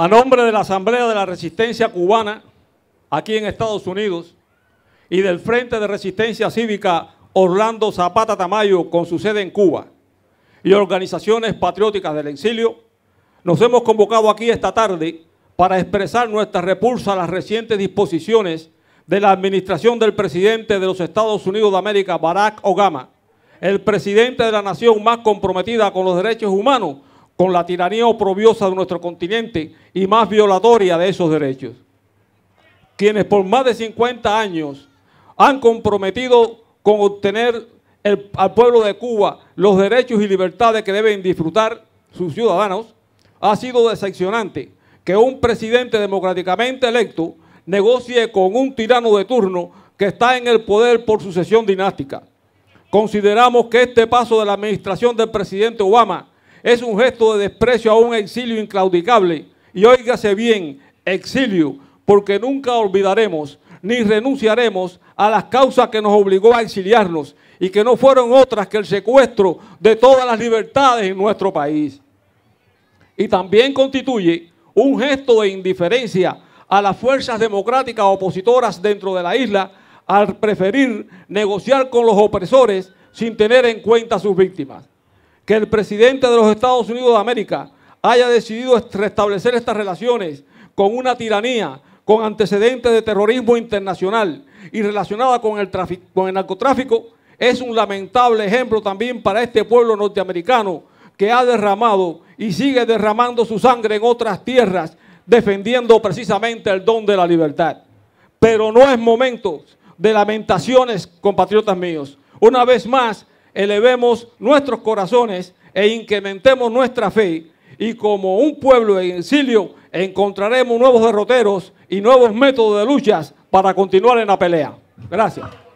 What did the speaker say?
a nombre de la Asamblea de la Resistencia Cubana aquí en Estados Unidos y del Frente de Resistencia Cívica Orlando Zapata Tamayo con su sede en Cuba y organizaciones patrióticas del exilio, nos hemos convocado aquí esta tarde para expresar nuestra repulsa a las recientes disposiciones de la administración del presidente de los Estados Unidos de América, Barack Obama, el presidente de la nación más comprometida con los derechos humanos con la tiranía oprobiosa de nuestro continente y más violatoria de esos derechos. Quienes por más de 50 años han comprometido con obtener al pueblo de Cuba los derechos y libertades que deben disfrutar sus ciudadanos, ha sido decepcionante que un presidente democráticamente electo negocie con un tirano de turno que está en el poder por sucesión dinástica. Consideramos que este paso de la administración del presidente Obama es un gesto de desprecio a un exilio inclaudicable. Y óigase bien, exilio, porque nunca olvidaremos ni renunciaremos a las causas que nos obligó a exiliarnos y que no fueron otras que el secuestro de todas las libertades en nuestro país. Y también constituye un gesto de indiferencia a las fuerzas democráticas opositoras dentro de la isla al preferir negociar con los opresores sin tener en cuenta sus víctimas que el presidente de los Estados Unidos de América haya decidido restablecer estas relaciones con una tiranía, con antecedentes de terrorismo internacional y relacionada con el, con el narcotráfico, es un lamentable ejemplo también para este pueblo norteamericano que ha derramado y sigue derramando su sangre en otras tierras, defendiendo precisamente el don de la libertad. Pero no es momento de lamentaciones, compatriotas míos. Una vez más, elevemos nuestros corazones e incrementemos nuestra fe y como un pueblo en exilio encontraremos nuevos derroteros y nuevos métodos de luchas para continuar en la pelea. Gracias.